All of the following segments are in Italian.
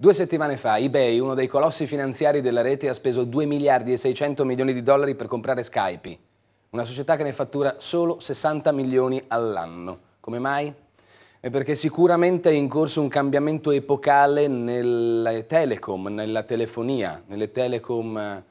Due settimane fa eBay, uno dei colossi finanziari della rete, ha speso 2 miliardi e 600 milioni di dollari per comprare Skype, una società che ne fattura solo 60 milioni all'anno. Come mai? È perché sicuramente è in corso un cambiamento epocale nelle telecom, nella telefonia, nelle telecom,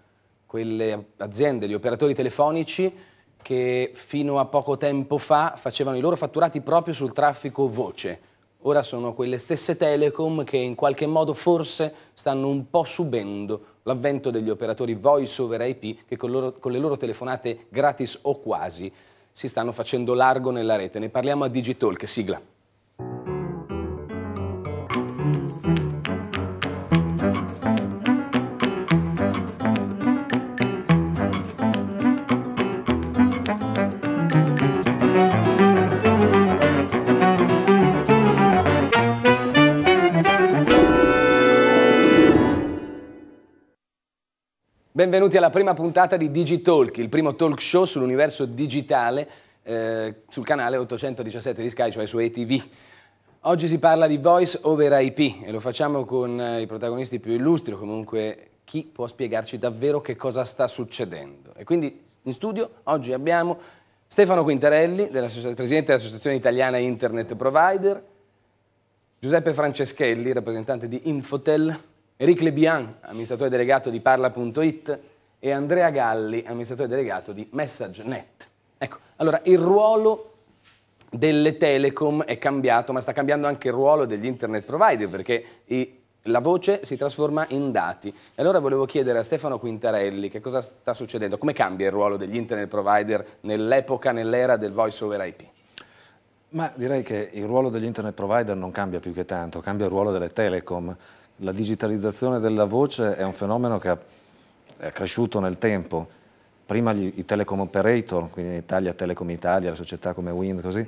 quelle aziende, gli operatori telefonici che fino a poco tempo fa facevano i loro fatturati proprio sul traffico voce ora sono quelle stesse telecom che in qualche modo forse stanno un po' subendo l'avvento degli operatori voice over IP che con, loro, con, le loro telefonate gratis o quasi si stanno facendo largo nella rete. Ne parliamo a Digitalk, sigla. Benvenuti alla prima puntata di Digitalk, il primo talk show sull'universo digitale eh, sul canale 817 di Sky, cioè su ETV. Oggi si parla di voice over IP e lo facciamo con eh, i protagonisti più illustri, o comunque chi può spiegarci davvero che cosa sta succedendo. E quindi in studio oggi abbiamo Stefano Quintarelli, presidente dell'Associazione Italiana Internet Provider, Giuseppe Franceschelli, rappresentante di Infotel, Eric Lebian, amministratore delegato di Parla.it, e Andrea Galli, amministratore delegato di MessageNet. Ecco, allora il ruolo delle telecom è cambiato, ma sta cambiando anche il ruolo degli internet provider, perché i, la voce si trasforma in dati. E allora volevo chiedere a Stefano Quintarelli che cosa sta succedendo, come cambia il ruolo degli internet provider nell'epoca, nell'era del voice over IP? Ma direi che il ruolo degli internet provider non cambia più che tanto, cambia il ruolo delle telecom la digitalizzazione della voce è un fenomeno che è cresciuto nel tempo. Prima gli, i telecom operator, quindi in Italia Telecom Italia, le società come Wind, così,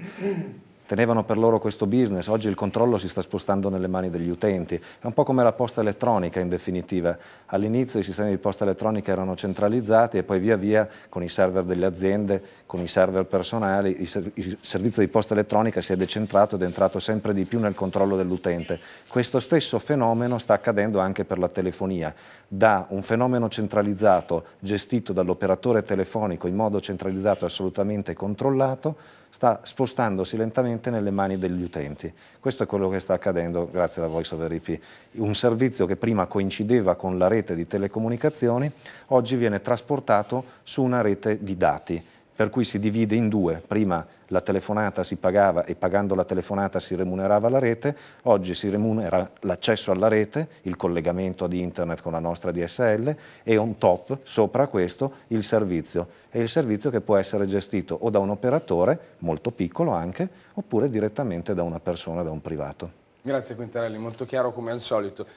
tenevano per loro questo business, oggi il controllo si sta spostando nelle mani degli utenti. È un po' come la posta elettronica in definitiva. All'inizio i sistemi di posta elettronica erano centralizzati e poi via via con i server delle aziende, con i server personali, il servizio di posta elettronica si è decentrato ed è entrato sempre di più nel controllo dell'utente. Questo stesso fenomeno sta accadendo anche per la telefonia. Da un fenomeno centralizzato gestito dall'operatore telefonico in modo centralizzato e assolutamente controllato, sta spostandosi lentamente nelle mani degli utenti. Questo è quello che sta accadendo grazie alla Voice over IP. Un servizio che prima coincideva con la rete di telecomunicazioni, oggi viene trasportato su una rete di dati per cui si divide in due. Prima la telefonata si pagava e pagando la telefonata si remunerava la rete, oggi si remunera l'accesso alla rete, il collegamento ad internet con la nostra DSL e on top, sopra questo, il servizio. È il servizio che può essere gestito o da un operatore, molto piccolo anche, oppure direttamente da una persona, da un privato. Grazie Quintarelli, molto chiaro come al solito.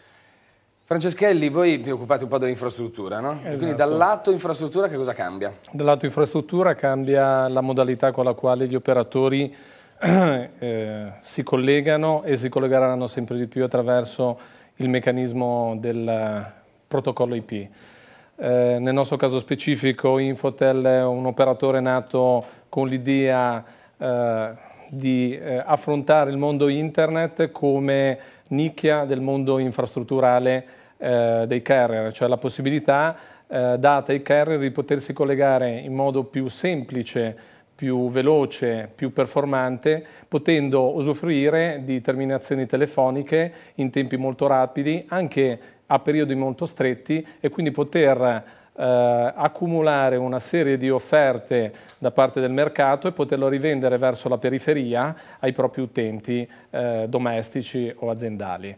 Franceschelli, voi vi occupate un po' dell'infrastruttura, no? Esatto. Quindi dal lato infrastruttura che cosa cambia? Dal lato infrastruttura cambia la modalità con la quale gli operatori eh, si collegano e si collegheranno sempre di più attraverso il meccanismo del protocollo IP. Eh, nel nostro caso specifico Infotel è un operatore nato con l'idea eh, di eh, affrontare il mondo internet come nicchia del mondo infrastrutturale eh, dei carrier, cioè la possibilità eh, data ai carrier di potersi collegare in modo più semplice, più veloce, più performante, potendo usufruire di terminazioni telefoniche in tempi molto rapidi, anche a periodi molto stretti e quindi poter eh, accumulare una serie di offerte da parte del mercato e poterlo rivendere verso la periferia ai propri utenti eh, domestici o aziendali.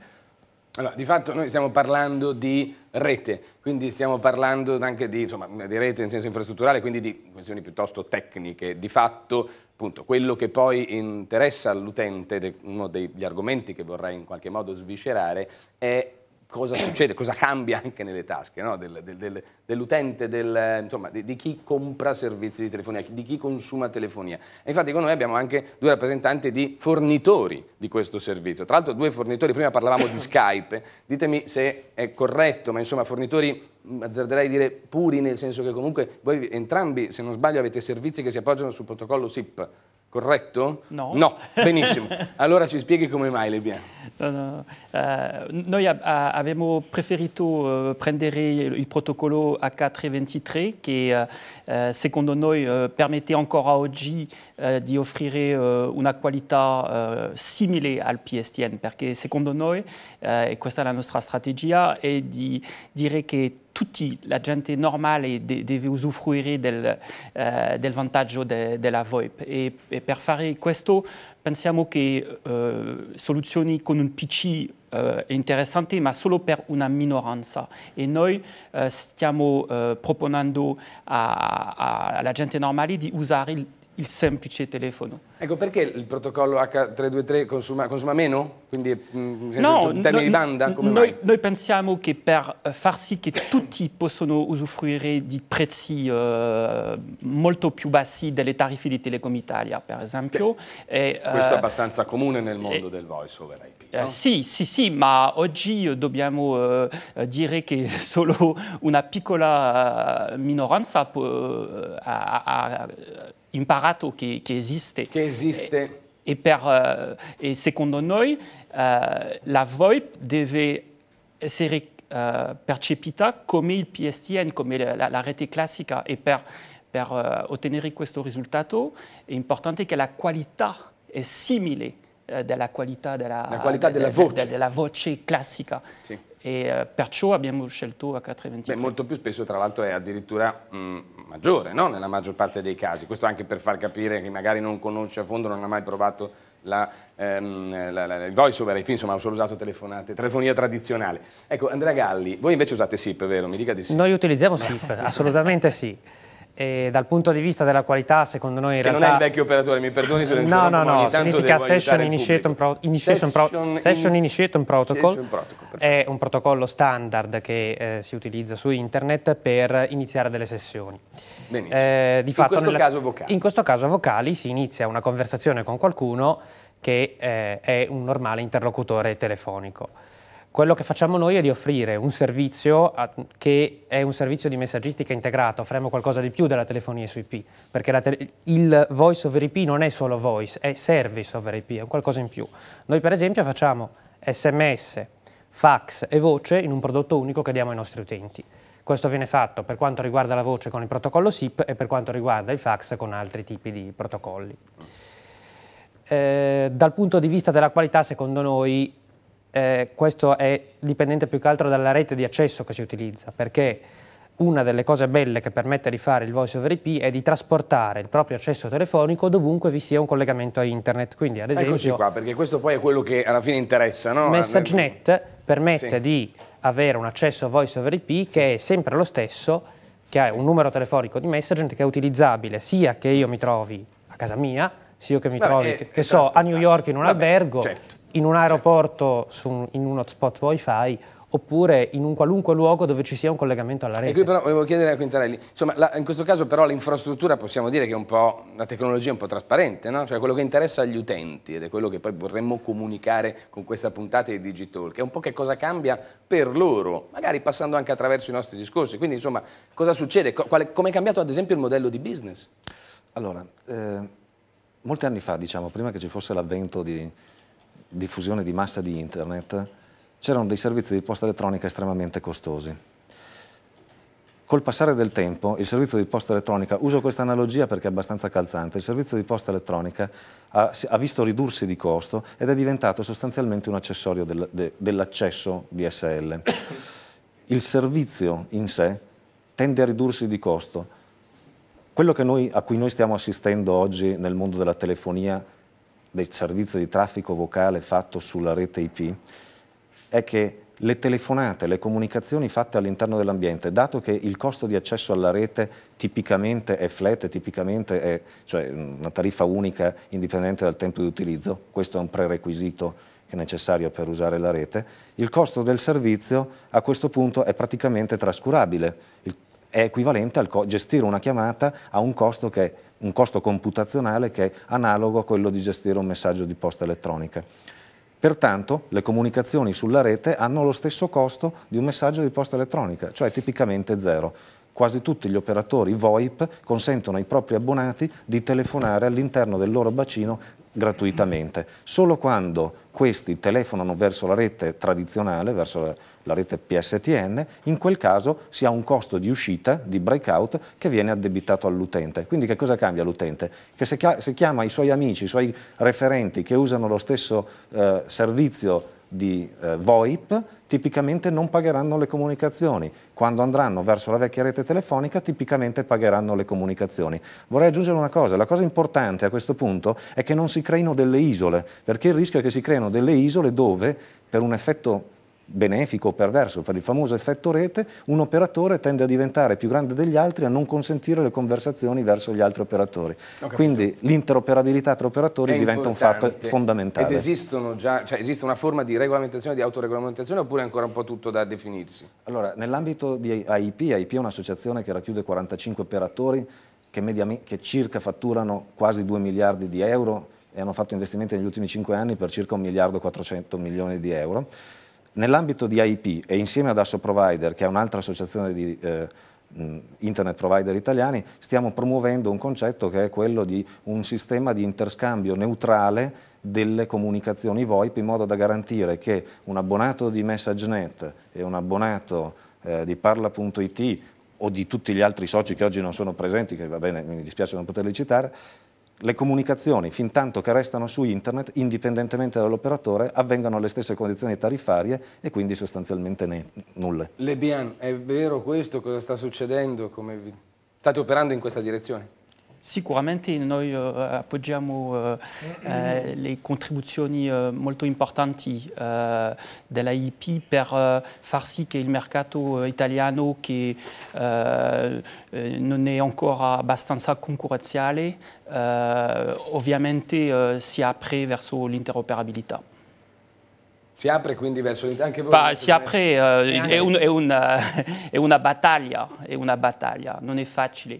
Allora, di fatto noi stiamo parlando di rete, quindi stiamo parlando anche di, insomma, di, rete in senso infrastrutturale, quindi di questioni piuttosto tecniche. Di fatto, appunto, quello che poi interessa all'utente, è uno degli argomenti che vorrei in qualche modo sviscerare, è cosa succede, cosa cambia anche nelle tasche no? del, del, del, dell'utente, insomma, di, di, chi compra servizi di telefonia, di chi consuma telefonia. E infatti con noi abbiamo anche due rappresentanti di fornitori di questo servizio. Tra l'altro due fornitori, prima parlavamo di Skype, ditemi se è corretto, ma insomma fornitori mm, azzarderei dire puri nel senso che comunque voi entrambi, se non sbaglio, avete servizi che si appoggiano sul protocollo SIP corretto? No. No, benissimo. allora ci spieghi come mai le bianche. No, no. Uh, noi ab- abbiamo preferito uh, prendere il protocollo A423 che uh, secondo noi permette ancora oggi di offrire una qualità simile al PSTN perché secondo noi, e questa è la nostra strategia, è di dire che tutti la gente normale de- deve usufruire del, eh, del vantaggio de- della VoIP e, e, per fare questo pensiamo che eh, soluzioni con un PC eh, interessanti, ma solo per una minoranza e noi eh, stiamo eh, proponendo a- a- alla gente normale di usare il il semplice telefono. Ecco, perché il protocollo H323 consuma, consuma meno? Quindi mh, mm, no, in termini di banda? Noi, noi, pensiamo che per eh, far sì che tutti possano usufruire di prezzi eh, molto più bassi delle tariffe di Telecom Italia, per esempio. E, eh, Questo eh, è abbastanza comune nel mondo eh, del voice over IP. Eh, no? sì, sì, sì, ma oggi dobbiamo dire che solo una piccola minoranza può... A, a, imparato che, che esiste. Che esiste. E, eh, e, eh, per, e secondo noi la VoIP deve essere percepita come il PSTN, come la, la, la rete classica. E per, per ottenere questo risultato è importante che la qualità è simile della qualità della, la qualità della, della voce. della voce classica. Sì. e eh, perciò abbiamo scelto H325. Beh, molto più spesso tra l'altro è addirittura mh, mm, maggiore no? nella maggior parte dei casi, questo anche per far capire chi magari non conosce a fondo, non ha mai provato la, ehm, la, la, il voice over IP, insomma ho solo usato telefonate, telefonia tradizionale. Ecco Andrea Galli, voi invece usate SIP, vero? Mi dica di sì. Noi utilizziamo SIP, assolutamente sì. E dal punto di vista della qualità, secondo noi in che realtà... non è il vecchio operatore, mi perdoni se lo No, no, no, significa Session, initiation, pro, initiation, session, pro, session in... initiation, Protocol. Session protocol è un protocollo standard che eh, si utilizza su internet per iniziare delle sessioni. Benissimo. Eh, di in fatto, questo nella... caso vocali. In questo caso vocali si inizia una conversazione con qualcuno che eh, è un normale interlocutore telefonico. Quello che facciamo noi è di offrire un servizio a, che è un servizio di messaggistica integrato, offriamo qualcosa di più della telefonia su IP, perché te- il voice over IP non è solo voice, è service over IP, è qualcosa in più. Noi per esempio facciamo sms, fax e voce in un prodotto unico che diamo ai nostri utenti. Questo viene fatto per quanto riguarda la voce con il protocollo SIP e per quanto riguarda il fax con altri tipi di protocolli. Eh, dal punto di vista della qualità, secondo noi, eh, questo è dipendente più che altro dalla rete di accesso che si utilizza, perché una delle cose belle che permette di fare il voice over IP è di trasportare il proprio accesso telefonico dovunque vi sia un collegamento a internet. Quindi, ad esempio, Eccoci qua, perché questo poi è quello che alla fine interessa, no? MessageNet permette sì. di avere un accesso voice over IP sì. che è sempre lo stesso, che ha un numero telefonico di MessageNet che è utilizzabile sia che io mi trovi a casa mia, sia che mi Vabbè, trovi, è, eh, che, è so, a New esatto. York in un Vabbè, albergo, certo in un aeroporto, un, in un hotspot wifi oppure in un qualunque luogo dove ci sia un collegamento alla rete. E qui però volevo chiedere a Quintarelli, insomma, la, in questo caso però l'infrastruttura possiamo dire che è un po' una tecnologia un po' trasparente, no? cioè quello che interessa agli utenti ed è quello che poi vorremmo comunicare con questa puntata di Digitalk, è un po' che cosa cambia per loro, magari passando anche attraverso i nostri discorsi, quindi insomma cosa succede, come è cambiato ad esempio il modello di business? Allora, eh, molti anni fa, diciamo, prima che ci fosse l'avvento di diffusione di massa di internet, c'erano dei servizi di posta elettronica estremamente costosi. Col passare del tempo il servizio di posta elettronica, uso questa analogia perché è abbastanza calzante, il servizio di posta elettronica ha, ha visto ridursi di costo ed è diventato sostanzialmente un accessorio del, de, dell'accesso DSL. Il servizio in sé tende a ridursi di costo. Quello noi, a cui noi stiamo assistendo oggi nel mondo della telefonia del servizio di traffico vocale fatto sulla rete IP è che le telefonate, le comunicazioni fatte all'interno dell'ambiente, dato che il costo di accesso alla rete tipicamente è flat, tipicamente è cioè una tariffa unica indipendente dal tempo di utilizzo, questo è un prerequisito che è necessario per usare la rete, il costo del servizio a questo punto è praticamente trascurabile. Il è equivalente al gestire una chiamata a un costo, che, un costo computazionale che è analogo a quello di gestire un messaggio di posta elettronica. Pertanto le comunicazioni sulla rete hanno lo stesso costo di un messaggio di posta elettronica, cioè tipicamente zero quasi tutti gli operatori VoIP consentono ai propri abbonati di telefonare all'interno del loro bacino gratuitamente. Solo quando questi telefonano verso la rete tradizionale, verso la rete PSTN, in quel caso si ha un costo di uscita, di breakout, che viene addebitato all'utente. Quindi che cosa cambia l'utente? Che se chiama i suoi amici, i suoi referenti che usano lo stesso eh, servizio di eh, VoIP, tipicamente non pagheranno le comunicazioni. Quando andranno verso la vecchia rete telefonica tipicamente pagheranno le comunicazioni. Vorrei aggiungere una cosa, la cosa importante a questo punto è che non si creino delle isole, perché il rischio è che si creino delle isole dove per un effetto benefico o perverso, per il famoso effetto rete, un operatore tende a diventare più grande degli altri e a non consentire le conversazioni verso gli altri operatori. Quindi l'interoperabilità tra operatori è diventa importante. un fatto fondamentale. Ed esistono già, cioè esiste una forma di regolamentazione, di autoregolamentazione oppure è ancora un po' tutto da definirsi? Allora, nell'ambito di AIP, AIP è un'associazione che racchiude 45 operatori che, mediamente, che circa fatturano quasi 2 miliardi di euro e hanno fatto investimenti negli ultimi 5 anni per circa 1 miliardo e 400 milioni di euro Nell'ambito di IP e insieme ad Asso Provider, che è un'altra associazione di eh, internet provider italiani, stiamo promuovendo un concetto che è quello di un sistema di interscambio neutrale delle comunicazioni VoIP in modo da garantire che un abbonato di MessageNet e un abbonato eh, di Parla.it o di tutti gli altri soci che oggi non sono presenti, che va bene, mi dispiace non poterli citare, le comunicazioni, fin tanto che restano su internet, indipendentemente dall'operatore, avvengano alle stesse condizioni tariffarie e quindi sostanzialmente nulle. Lebian, è vero questo? Cosa sta succedendo? Come vi... State operando in questa direzione? Sicuramente noi eh, appoggiamo eh, eh, le contribuzioni eh, molto importanti eh, dell'AIP per eh, far sì che il mercato italiano, che non è ancora abbastanza concorrenziale, ovviamente si apre verso l'interoperabilità. Si apre quindi verso anche voi? Pa, si apre, è, un, è, una, è, una battaglia, è una battaglia, non è facile.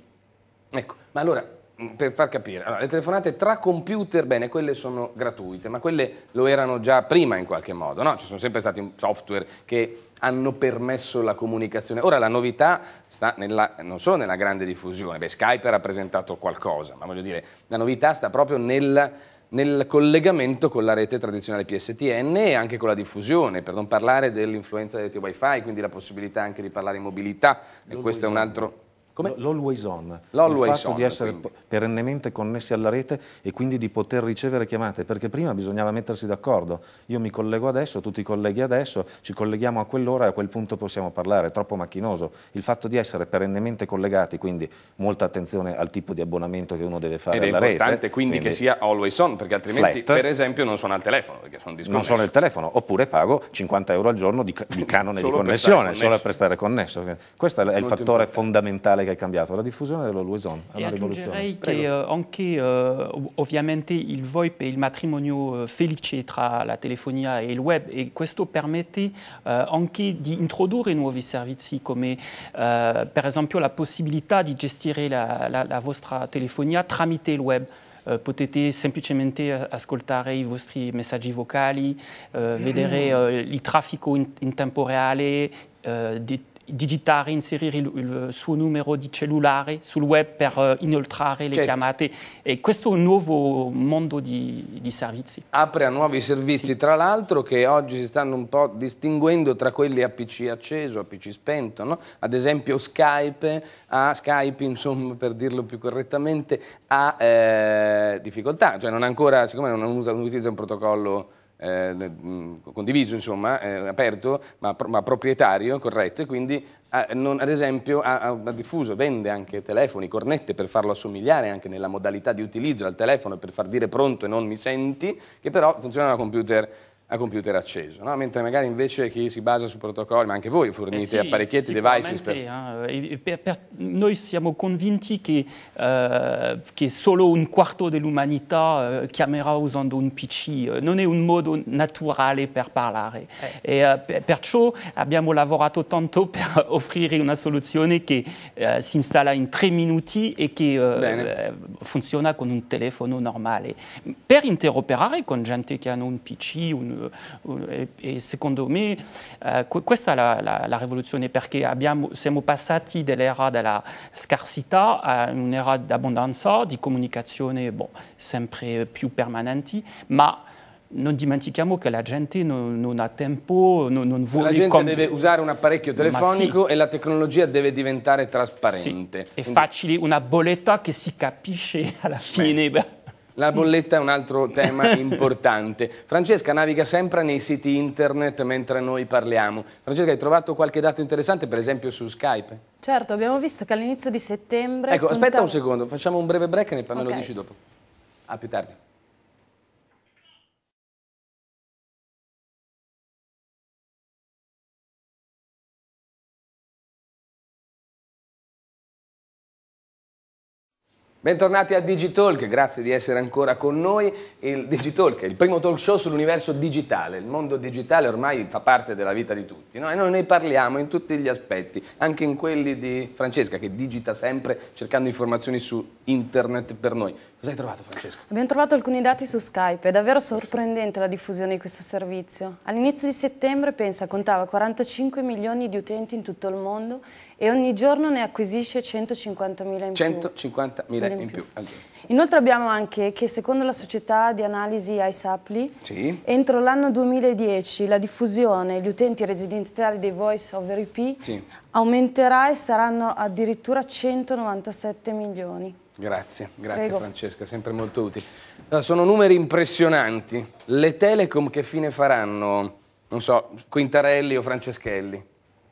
Ecco, ma allora Mm, per far capire, allora, le telefonate tra computer, bene, quelle sono gratuite, ma quelle lo erano già prima in qualche modo, no? Ci sono sempre stati software che hanno permesso la comunicazione. Ora la novità sta nella, non solo nella grande diffusione, beh, Skype ha rappresentato qualcosa, ma voglio dire, la novità sta proprio nel, nel collegamento con la rete tradizionale PSTN e anche con la diffusione, per non parlare dell'influenza delle reti wifi, quindi la possibilità anche di parlare in mobilità, e questo è un altro come? L'always on, L'always il fatto on, di essere quindi. perennemente connessi alla rete e quindi di poter ricevere chiamate, perché prima bisognava mettersi d'accordo, io mi collego adesso, tu ti colleghi adesso, ci colleghiamo a quell'ora e a quel punto possiamo parlare, è troppo macchinoso. Il fatto di essere perennemente collegati, quindi molta attenzione al tipo di abbonamento che uno deve fare Ed alla rete. è importante quindi, che sia always on, perché altrimenti flat, per esempio non sono al telefono, perché sono disconnesso. Non sono il telefono, oppure pago 50 euro al giorno di, di canone di connessione, solo per stare connesso. Questo è Molto il fattore importante. fondamentale che è cambiato? La diffusione dello Luison è una rivoluzione. che uh, anche uh, ovviamente il VoIP è il matrimonio eh, felice tra la telefonia e il web e questo permette anche di introdurre nuovi servizi come per esempio la possibilità di gestire la, la, la vostra telefonia tramite il web potete semplicemente ascoltare i vostri messaggi vocali, eh, vedere mm. eh, il traffico in, in tempo reale, eh, di digitare, inserire il, il, suo numero di cellulare sul web per eh, inoltrare le certo. chiamate. E questo è un nuovo mondo di, di servizi. Apre a nuovi servizi, sì. tra l'altro, che oggi si stanno un po' distinguendo tra quelli a PC acceso, a PC spento. No? Ad esempio Skype, ha, Skype insomma, per dirlo più correttamente, ha eh, difficoltà, cioè non ancora, siccome non, usa, non utilizza un protocollo eh, mm, condiviso, insomma, eh, aperto, ma, ma, proprietario, corretto, e quindi a, non, ad esempio ha, ha, diffuso, vende anche telefoni, cornette per farlo assomigliare anche nella modalità di utilizzo al telefono per far dire pronto e non mi senti, che però funzionano a computer a computer acceso, no? mentre magari invece chi si basa su protocolli, ma anche voi fornite eh sì, apparecchietti, devices. Per... Eh, per, per... noi siamo convinti che, eh, che, solo un quarto dell'umanità eh, chiamerà usando un PC, eh, non è un modo naturale per parlare. Eh. E, perciò abbiamo lavorato tanto per offrire una soluzione che si installa in tre minuti e che funziona con un telefono normale, per interoperare con gente che ha un PC, un e eh, eh, eh, secondo me eh, questa è la, la, la, rivoluzione perché abbiamo, siamo passati dall'era della scarsità a un'era d'abbondanza, di comunicazione boh, sempre più permanenti, ma non dimentichiamo che la gente non, non ha tempo, non, non vuole... La gente com- deve usare un apparecchio telefonico sì. e la tecnologia deve diventare trasparente. Sì. È Quindi... facile, una bolletta che si capisce alla fine. Beh. La bolletta è un altro tema importante. Francesca naviga sempre nei siti internet mentre noi parliamo. Francesca, hai trovato qualche dato interessante, per esempio su Skype? Certo, abbiamo visto che all'inizio di settembre... Ecco, aspetta un secondo, facciamo un breve break e poi me okay. lo dici dopo. A più tardi. Bentornati a Digitalk, grazie di essere ancora con noi. Il Digitalk è il primo talk show sull'universo digitale. Il mondo digitale ormai fa parte della vita di tutti, no? E noi ne parliamo in tutti gli aspetti, anche in quelli di Francesca che digita sempre cercando informazioni su internet per noi. Cosa hai trovato Francesco? Abbiamo trovato alcuni dati su Skype, è davvero sorprendente la diffusione di questo servizio. All'inizio di settembre, pensa, contava 45 milioni di utenti in tutto il mondo e ogni giorno ne acquisisce 150.000 in 150 più. 150.000 in, in più. più. Inoltre abbiamo anche che secondo la società di analisi ISAPLI, sì. entro l'anno 2010 la diffusione, gli utenti residenziali dei voice over IP sì. aumenterà e saranno addirittura 197 milioni. Grazie, grazie Prego. Francesca, sempre molto utile. Sono numeri impressionanti. Le telecom che fine faranno, non so, Quintarelli o Franceschelli?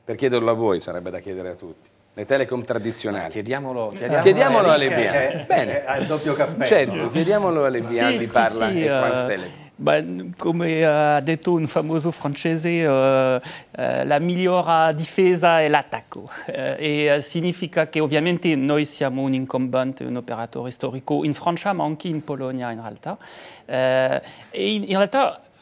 Per chiederlo a voi sarebbe da chiedere a tutti. Le telecom tradizionali. Chiediamolo, eh, chiediamolo, chiediamolo alle Bianchi. Eh, eh, Bene. Al doppio cappello. Certo, chiediamolo alle Bianchi, sì, parla sì, sì, e uh... Telecom. Ben, comme come ha un famoso francese, euh, euh, la migliore difesa est l'attacco Et eh, e eh, significa che ovviamente noi siamo un incumbent, un opérateur storico in Francia ma anche in Polonia in realtà. Eh, e in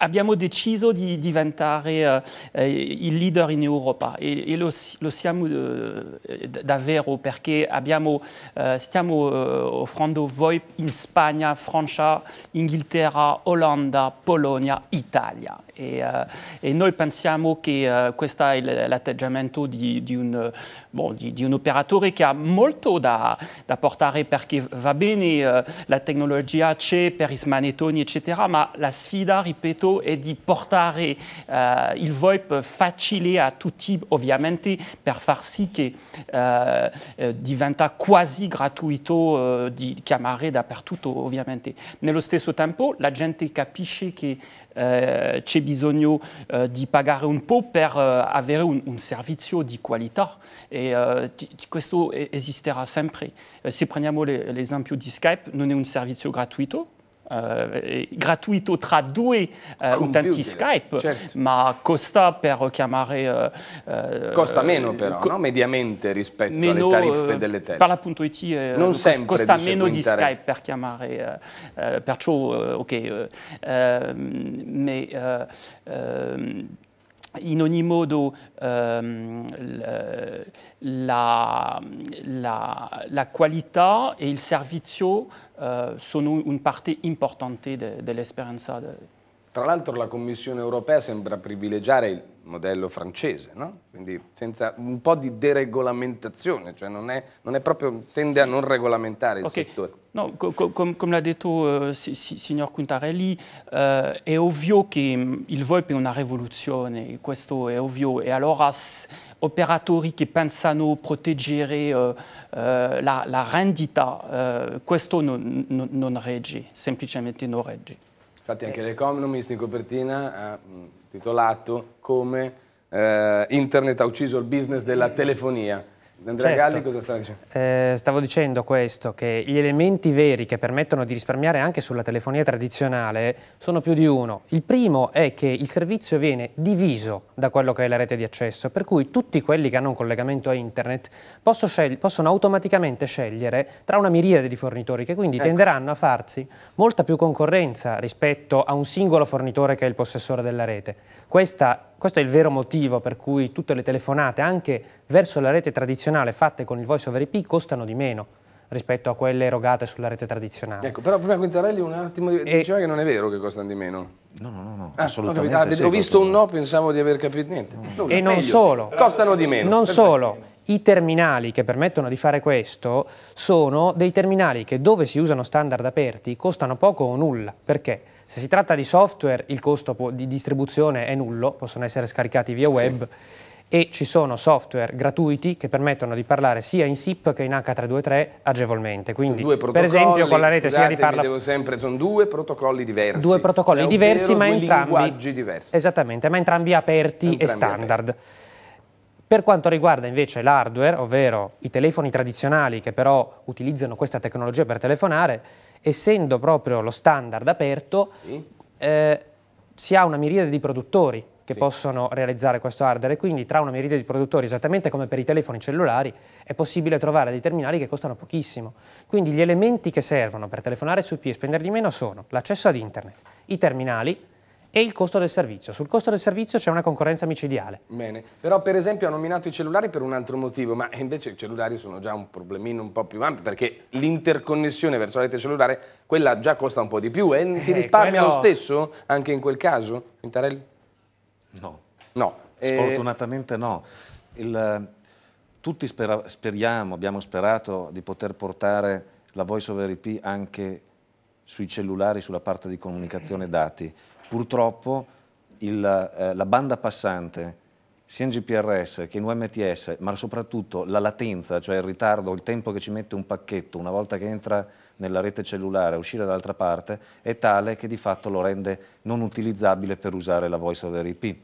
abbiamo deciso di diventare eh, il leader in Europa e, e lo, lo, siamo eh, davvero perché abbiamo, eh, stiamo eh, offrendo VoIP in Spagna, Francia, Inghilterra, Olanda, Polonia, Italia. E, eh, e noi pensiamo che eh, questo è l'atteggiamento di, di, un, bon, di, di, un, operatore che ha molto da, da portare perché va bene, la tecnologia c'è per i smanettoni, eccetera, ma la sfida, ripeto, e di portare eh, il VoIP facile a tutti, ovviamente, per far sì che eh, eh diventa quasi gratuito eh, di chiamare dappertutto, ovviamente. Nello stesso tempo la gente capisce che eh, c'è bisogno di pagare un po' per avere un, un, servizio di qualità e questo esisterà sempre. se prendiamo l'esempio di Skype, non è un servizio gratuito, eh, gratuito tra due eh, utenti Skype, certo. ma costa per chiamare... Eh, costa meno euh, però, co- no? mediamente rispetto meno, alle tariffe eh, delle tele. Parla.it eh, non sempre, costa meno di Skype per chiamare, eh, perciò ok, ma mm, En euh, la, la, la, qualità e il servizio euh, sono una parte importante dell'esperienza de Tra l'altro la Commissione europea sembra privilegiare il modello francese, no? quindi senza un po' di deregolamentazione, cioè non è, non è proprio, tende a non regolamentare il okay. settore. No, co com come l'ha detto eh, il si signor Quintarelli, eh, è ovvio che mm, il VoIP è una rivoluzione, questo è ovvio, e allora operatori che pensano proteggere eh, eh, la, la, rendita, eh, questo non, non, non regge, semplicemente non regge. Infatti eh. anche l'Economist in copertina ha titolato come eh, Internet ha ucciso il business della telefonia. Andrea certo. Galli cosa stava dicendo? Eh, stavo dicendo questo, che gli elementi veri che permettono di risparmiare anche sulla telefonia tradizionale sono più di uno. Il primo è che il servizio viene diviso da quello che è la rete di accesso, per cui tutti quelli che hanno un collegamento a internet possono automaticamente scegliere tra una miriade di fornitori che quindi ecco. tenderanno a farsi molta più concorrenza rispetto a un singolo fornitore che è il possessore della rete. Questa questo è il vero motivo per cui tutte le telefonate, anche verso la rete tradizionale fatte con il voice over IP, costano di meno rispetto a quelle erogate sulla rete tradizionale. Ecco, però prima Quintarelli un attimo e... diceva che non è vero che costano di meno. No, no, no, ah, assolutamente. Ho, ah, sì, ho visto un no, pensavo di aver capito niente. No. Mm. Nulla, e non meglio. solo. Costano di meno. Non Perfetto. solo. I terminali che permettono di fare questo sono dei terminali che dove si usano standard aperti costano poco o nulla. Perché? Se si tratta di software, il costo di distribuzione è nullo, possono essere scaricati via web. Sì e ci sono software gratuiti che permettono di parlare sia in SIP che in H323 agevolmente. Quindi, per esempio, con la rete sia di parla... sempre, sono due protocolli diversi. Due protocolli diversi, ma entrambi linguaggi diversi. Esattamente, ma entrambi aperti entrambi e standard. Aperti. Per quanto riguarda invece l'hardware, ovvero i telefoni tradizionali che però utilizzano questa tecnologia per telefonare, essendo proprio lo standard aperto, sì. eh, si ha una miriade di produttori che sì. possono realizzare questo hardware e quindi tra una miriade di produttori, esattamente come per i telefoni cellulari, è possibile trovare dei terminali che costano pochissimo. Quindi gli elementi che servono per telefonare su P e spendere di meno sono l'accesso ad internet, i terminali, e il costo del servizio. Sul costo del servizio c'è una concorrenza micidiale. Bene, però per esempio ha nominato i cellulari per un altro motivo, ma invece i cellulari sono già un problemino un po' più ampio, perché l'interconnessione verso la rete cellulare, quella già costa un po' di più e eh, si risparmia quello... lo stesso anche in quel caso? Mintarelli? No. No. Eh, Sfortunatamente no. Il, tutti spera, speriamo, abbiamo sperato di poter portare la voice over IP anche sui cellulari, sulla parte di comunicazione dati. Purtroppo il, eh, la banda passante sia in GPRS che in UMTS, ma soprattutto la latenza, cioè il ritardo, il tempo che ci mette un pacchetto una volta che entra nella rete cellulare a uscire dall'altra parte, è tale che di fatto lo rende non utilizzabile per usare la voice over IP.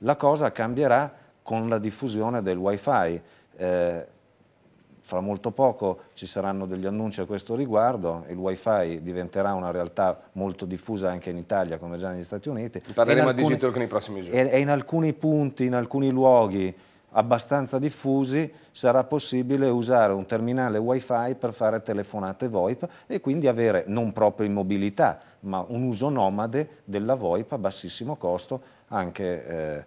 La cosa cambierà con la diffusione del wifi. Eh, fra molto poco ci saranno degli annunci a questo riguardo, il wifi diventerà una realtà molto diffusa anche in Italia come già negli Stati Uniti. Parleremo alcuni, a Digitalk nei prossimi giorni. E, in alcuni punti, in alcuni luoghi abbastanza diffusi sarà possibile usare un terminale wifi per fare telefonate VoIP e quindi avere non proprio in mobilità ma un uso nomade della VoIP a bassissimo costo anche eh,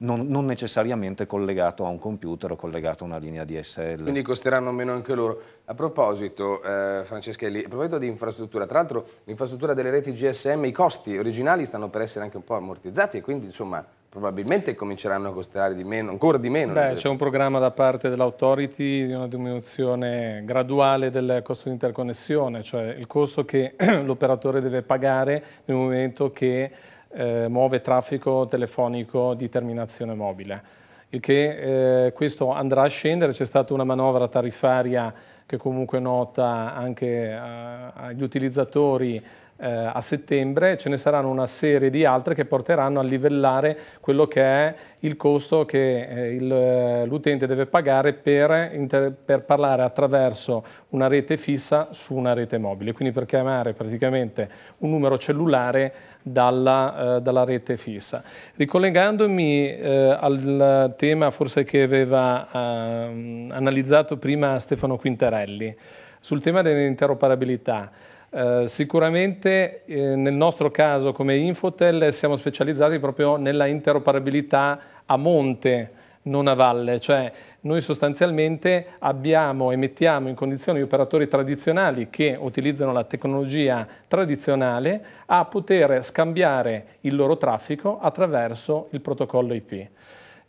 non, non, necessariamente collegato a un computer o collegato a una linea DSL. Quindi costeranno meno anche loro. A proposito, eh, Franceschelli, a proposito di infrastruttura, tra l'altro l'infrastruttura delle reti GSM, i costi originali stanno per essere anche un po' ammortizzati e quindi insomma probabilmente cominceranno a costare di meno, ancora di meno. Beh, c'è un programma da parte dell'authority di una diminuzione graduale del costo di interconnessione, cioè il costo che l'operatore deve pagare nel momento che eh, muove traffico telefonico di terminazione mobile. Il che eh, questo andrà a scendere, c'è stata una manovra tariffaria che comunque nota anche eh, agli utilizzatori eh, a settembre, ce ne saranno una serie di altre che porteranno a livellare quello che è il costo che eh, eh l'utente deve pagare per, per, parlare attraverso una rete fissa su una rete mobile, quindi per chiamare praticamente un numero cellulare dalla, eh, dalla rete fissa. Ricollegandomi eh, al tema forse che aveva ehm, analizzato prima Stefano Quinterelli, sul tema dell'interoperabilità, eh, sicuramente eh, nel nostro caso come Infotel siamo specializzati proprio nella interoperabilità a monte non a valle, cioè noi sostanzialmente abbiamo e mettiamo in condizione gli operatori tradizionali che utilizzano la tecnologia tradizionale a poter scambiare il loro traffico attraverso il protocollo IP.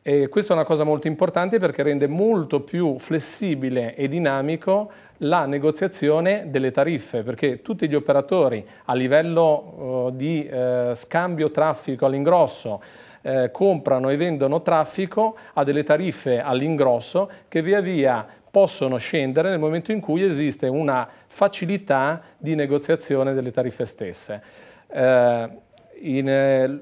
E questa è una cosa molto importante perché rende molto più flessibile e dinamico la negoziazione delle tariffe, perché tutti gli operatori a livello eh, di eh, scambio traffico all'ingrosso eh, comprano e vendono traffico a delle tariffe all'ingrosso che via via possono scendere nel momento in cui esiste una facilità di negoziazione delle tariffe stesse. Eh, in, eh,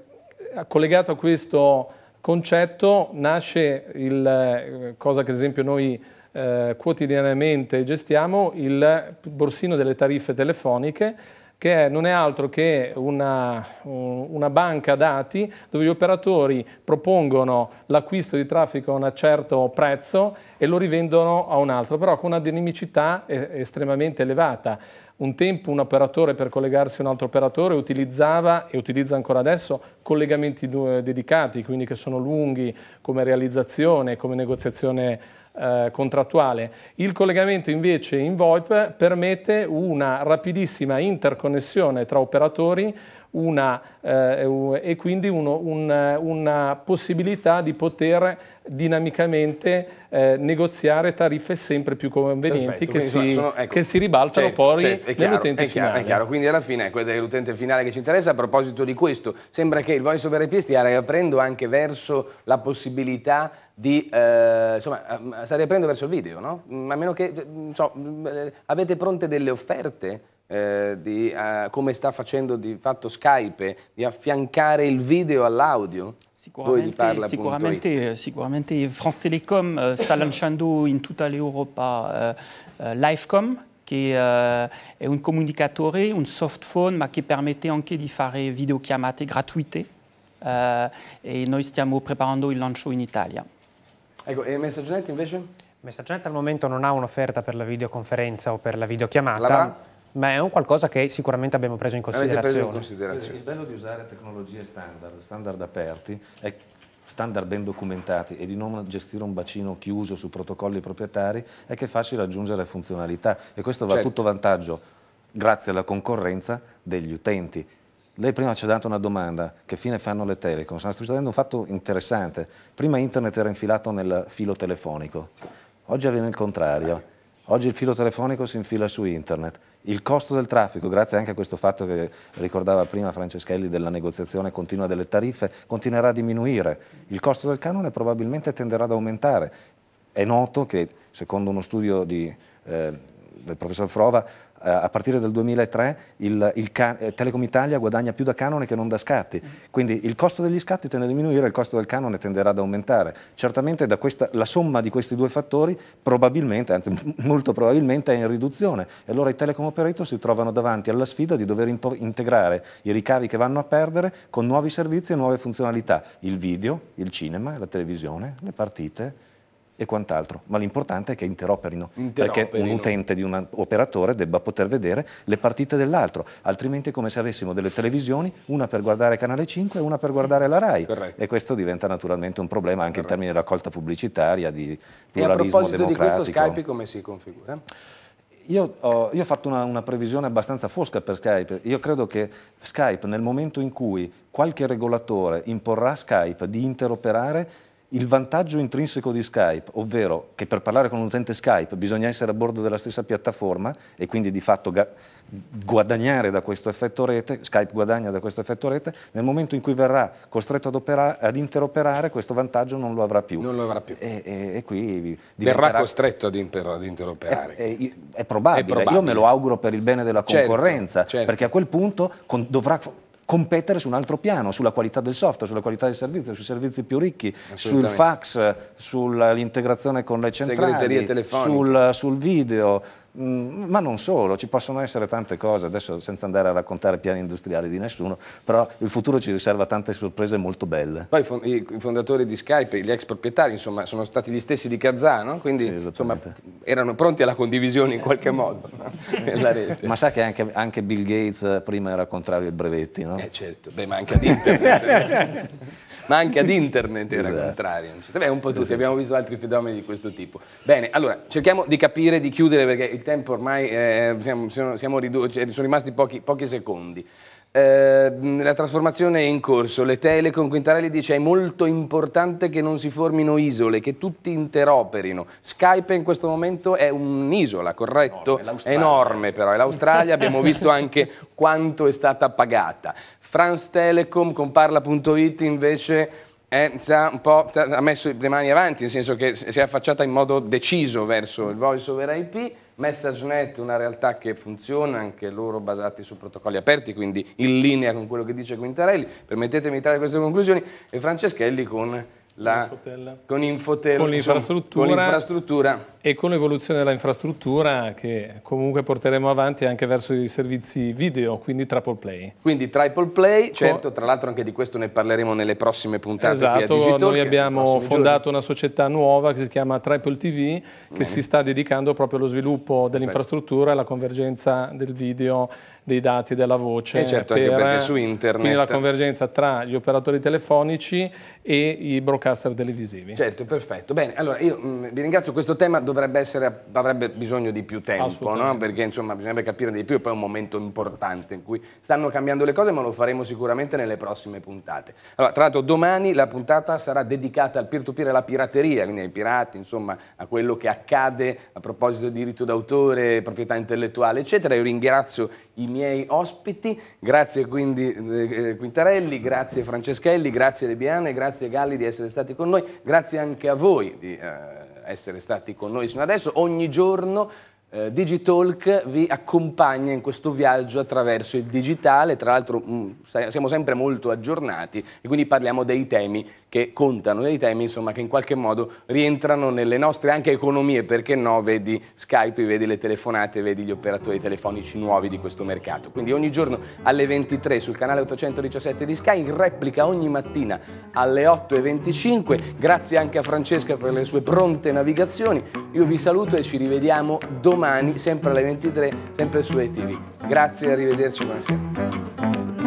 collegato a questo concetto nasce il, eh, cosa che ad esempio noi eh, quotidianamente gestiamo, il borsino delle tariffe telefoniche che non è altro che una, una banca dati dove gli operatori propongono l'acquisto di traffico a un certo prezzo e lo rivendono a un altro, però con una dinamicità estremamente elevata. Un tempo un operatore per collegarsi a un altro operatore utilizzava e utilizza ancora adesso collegamenti dedicati, quindi che sono lunghi come realizzazione, come negoziazione eh, contrattuale. Il collegamento invece in VoIP permette una rapidissima interconnessione tra operatori una, eh, e quindi uno, un, una possibilità di poter dinamicamente eh, negoziare tariffe sempre più convenienti Perfetto, che, si, sono, ecco, che, si, ribaltano certo, poi certo, nell'utente finale. Chiaro, è chiaro, quindi alla fine è l'utente finale che ci interessa. A proposito di questo, sembra che il voice over IP stia riaprendo anche verso la possibilità di, eh, insomma, ehm, sta riaprendo verso il video, no? Mm, a meno che, eh, so, mm, eh, avete pronte delle offerte? eh, di, eh, come sta facendo di fatto Skype, di affiancare il video all'audio? Sicuramente, sicuramente, sicuramente France Telecom eh, sta lanciando in tutta l'Europa eh, eh, Livecom, che eh, è un comunicatore, un softphone, ma che permette anche di fare videochiamate gratuite eh, e noi stiamo preparando il lancio in Italia. Ecco, e Messaggenet invece? Messaggenet al momento non ha un'offerta per la videoconferenza o per la videochiamata ma è un qualcosa che sicuramente abbiamo preso in considerazione. Preso in considerazione. Il bello di usare tecnologie standard, standard aperti, è standard ben documentati e di non gestire un bacino chiuso su protocolli proprietari è che è facile aggiungere funzionalità e questo va certo. a tutto vantaggio grazie alla concorrenza degli utenti. Lei prima ci ha dato una domanda, che fine fanno le telecom? Sta succedendo un fatto interessante, prima internet era infilato nel filo telefonico, oggi avviene il contrario. Oggi il filo telefonico si infila su internet. Il costo del traffico, grazie anche a questo fatto che ricordava prima Franceschelli della negoziazione continua delle tariffe, continuerà a diminuire. Il costo del canone probabilmente tenderà ad aumentare. È noto che, secondo uno studio di, eh, del professor Frova, eh, a partire dal 2003 il, il eh, Telecom Italia guadagna più da canone che non da scatti, mm. quindi il costo degli scatti tende a diminuire, il costo del canone tenderà ad aumentare. Certamente questa, la somma di questi due fattori probabilmente, anzi molto probabilmente, è in riduzione e allora i telecom operator si trovano davanti alla sfida di dover integrare i ricavi che vanno a perdere con nuovi servizi e nuove funzionalità, il video, il cinema, la televisione, le partite e quant'altro, ma l'importante è che interoperino, interoperino, perché un utente di un operatore debba poter vedere le partite dell'altro, altrimenti è come se avessimo delle televisioni, una per guardare Canale 5 e una per guardare la RAI Corretto. e questo diventa naturalmente un problema anche Corretto. in termini di raccolta pubblicitaria, di pluralismo e a proposito di questo Skype come si configura? Io ho, io ho, fatto una, una, previsione abbastanza fosca per Skype. Io credo che Skype, nel momento in cui qualche regolatore imporrà a Skype di interoperare, il vantaggio intrinseco di Skype, ovvero che per parlare con un utente Skype bisogna essere a bordo della stessa piattaforma e quindi di fatto guadagnare da questo effetto rete, Skype guadagna da questo effetto rete, nel momento in cui verrà costretto ad, opera, ad interoperare questo vantaggio non lo avrà più. Non lo avrà più. E, e, e qui verrà costretto ad, ad interoperare. È, eh, è, eh, è, probabile. è, probabile. io me lo auguro per il bene della certo, concorrenza, certo, certo. perché a quel punto con, dovrà competere su un altro piano, sulla qualità del software, sulla qualità del servizio, sui servizi più ricchi, sul fax, sull'integrazione con le centrali, sul, sul video, Mm, ma non solo, ci possono essere tante cose, adesso senza andare a raccontare piani industriali di nessuno, però il futuro ci riserva tante sorprese molto belle. Poi i fondatori di Skype, gli ex proprietari, insomma, sono stati gli stessi di Kazan, quindi sì, insomma, erano pronti alla condivisione in qualche modo. No? ma sa che anche, anche, Bill Gates prima era contrario ai brevetti, no? Eh certo, beh ma anche ad internet. Eh. ma anche ad internet era esatto. contrario. Beh, un po' tutti, esatto. abbiamo visto altri fenomeni di questo tipo. Bene, allora cerchiamo di capire, di chiudere perché il tempo ormai eh, siamo, siamo ridotti, cioè, sono rimasti pochi, pochi secondi. Ehm, la trasformazione è in corso, le telecom, Quintarelli dice è molto importante che non si formino isole, che tutti interoperino. Skype in questo momento è un'isola, corretto? No, è enorme però, è l'Australia, abbiamo visto anche quanto è stata pagata. France Telecom con parla.it invece... Eh, ha messo le mani avanti, nel senso che si è affacciata in modo deciso verso il voice over IP. MessageNet, una realtà che funziona, anche loro basati su protocolli aperti, quindi in linea con quello che dice Quintarelli, permettetemi di trarre queste conclusioni, e Franceschelli con la, con Infotel, con l'infrastruttura, con l'infrastruttura, e con l'evoluzione dell'infrastruttura che comunque porteremo avanti anche verso i servizi video, quindi triple play. Quindi triple play, certo, tra l'altro anche di questo ne parleremo nelle prossime puntate esatto, Digital, noi abbiamo fondato giorni. una società nuova che si chiama Triple TV che mm. si sta dedicando proprio allo sviluppo dell'infrastruttura e alla convergenza del video dei dati della voce. E eh, certo, per, anche perché su internet. Quindi la convergenza tra gli operatori telefonici e i broadcaster televisivi. Certo, perfetto. Bene, allora io mh, mm, vi ringrazio, questo tema dovrebbe essere, avrebbe bisogno di più tempo, no? perché insomma bisognerebbe capire di più e poi è un momento importante in cui stanno cambiando le cose, ma lo faremo sicuramente nelle prossime puntate. Allora, tra l'altro domani la puntata sarà dedicata al peer-to-peer e alla pirateria, quindi ai pirati, insomma, a quello che accade a proposito di diritto d'autore, proprietà intellettuale, eccetera. Io ringrazio i miei miei ospiti, grazie quindi eh, eh Quintarelli, grazie Franceschelli, grazie Lebiane, grazie Galli di essere stati con noi, grazie anche a voi di eh, essere stati con noi fino adesso, ogni giorno eh, Digitalk vi accompagna in questo viaggio attraverso il digitale, tra l'altro mh, mm, siamo sempre molto aggiornati e quindi parliamo dei temi che contano, dei temi insomma, che in qualche modo rientrano nelle nostre anche economie, perché no, vedi Skype, vedi le telefonate, vedi gli operatori telefonici nuovi di questo mercato. Quindi ogni giorno alle 23 sul canale 817 di Sky, in replica ogni mattina alle 8.25, grazie anche a Francesca per le sue pronte navigazioni, io vi saluto e ci rivediamo domani domani, sempre alle 23, sempre su ETV. Grazie e arrivederci, buonasera.